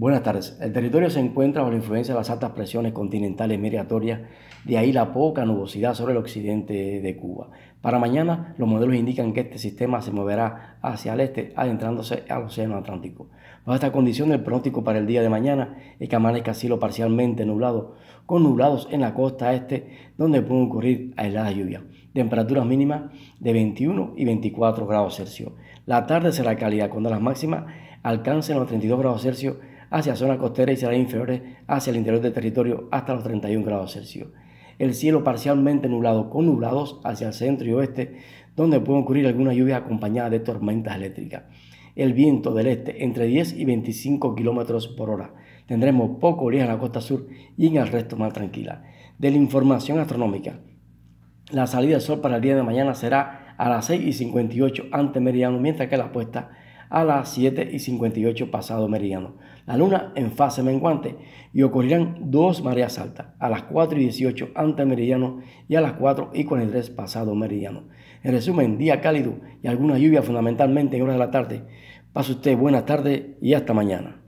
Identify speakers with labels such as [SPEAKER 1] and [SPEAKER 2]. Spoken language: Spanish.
[SPEAKER 1] Buenas tardes. El territorio se encuentra bajo la influencia de las altas presiones continentales migratorias, de ahí la poca nubosidad sobre el occidente de Cuba. Para mañana, los modelos indican que este sistema se moverá hacia el este, adentrándose al Océano Atlántico. Bajo esta condición, el pronóstico para el día de mañana es que amanezca cielo parcialmente nublado, con nublados en la costa este, donde pueden ocurrir aisladas lluvias. Temperaturas mínimas de 21 y 24 grados Celsius. La tarde será calidad, cuando las máximas alcancen los 32 grados Celsius hacia zonas costeras y serán inferiores hacia el interior del territorio hasta los 31 grados Celsius. El cielo parcialmente nublado con nublados hacia el centro y oeste, donde pueden ocurrir alguna lluvia acompañada de tormentas eléctricas. El viento del este entre 10 y 25 kilómetros por hora. Tendremos poco origen en la costa sur y en el resto más tranquila. De la información astronómica, la salida del sol para el día de mañana será a las 6 y 58 ante meridiano, mientras que la puesta a las 7 y 58 pasado meridiano. La luna en fase menguante y ocurrirán dos mareas altas a las 4 y 18 ante meridiano y a las 4 y 43 pasado meridiano. En resumen, día cálido y alguna lluvia fundamentalmente en horas de la tarde. Pase usted buena tarde y hasta mañana.